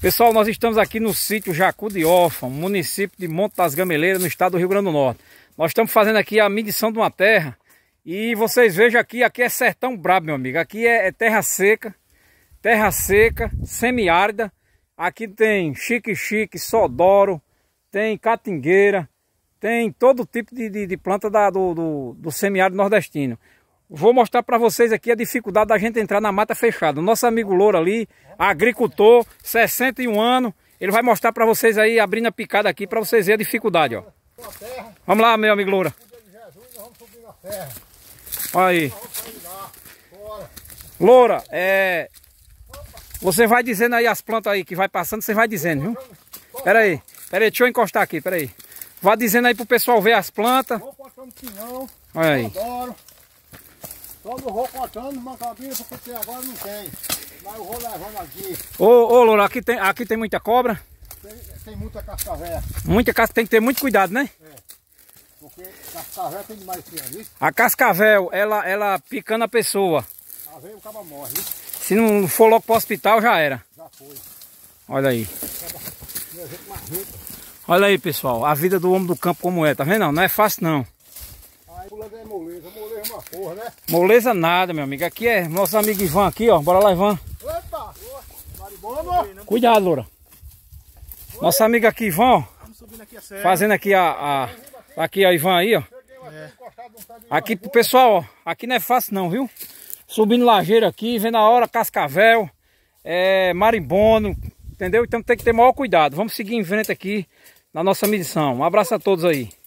Pessoal, nós estamos aqui no sítio Jacu de Ofa, município de Monte das Gameleiras, no estado do Rio Grande do Norte. Nós estamos fazendo aqui a medição de uma terra e vocês vejam aqui, aqui é sertão brabo, meu amigo. Aqui é, é terra seca, terra seca, semiárida. Aqui tem chique-chique, sodoro, tem catingueira, tem todo tipo de, de, de planta da, do, do, do semiárido nordestino vou mostrar para vocês aqui a dificuldade da gente entrar na mata fechada. Nosso amigo Louro ali, agricultor, 61 anos, ele vai mostrar para vocês aí, abrindo a picada aqui, para vocês verem a dificuldade, ó. Vamos lá, meu amigo Loura. Olha aí. Loura, é... Você vai dizendo aí as plantas aí que vai passando, você vai dizendo, viu? Pera aí, pera aí, deixa eu encostar aqui, pera aí. Vá dizendo aí pro pessoal ver as plantas. Olha aí. Quando eu vou cortando, mancadinha, porque tem agora não tem. Mas eu vou levando aqui. Ô, ô Loura, aqui tem, aqui tem muita cobra? Tem, tem muita cascavel. Muita cascavel, tem que ter muito cuidado, né? É. Porque cascavel tem demais aqui, é, viu? A cascavel, ela, ela picando a pessoa. Às vezes o cabo morre, viu? Se não for logo pro hospital, já era. Já foi. Olha aí. Olha aí, pessoal. A vida do homem do campo como é, tá vendo? Não é fácil, não é moleza. Moleza é uma porra, né? Moleza nada, meu amigo. Aqui é nosso amigo Ivan aqui, ó. Bora lá, Ivan. Opa! Maribona. Né? Cuidado, Loura. Nosso amigo aqui, Ivan, ó. Fazendo aqui a, a... Aqui, a Ivan aí, ó. É. Aqui Aqui, pessoal, ó. Aqui não é fácil não, viu? Subindo lajeira aqui, vendo a hora, cascavel. É, marimbono, entendeu? Então tem que ter maior cuidado. Vamos seguir em frente aqui na nossa medição. Um abraço a todos aí.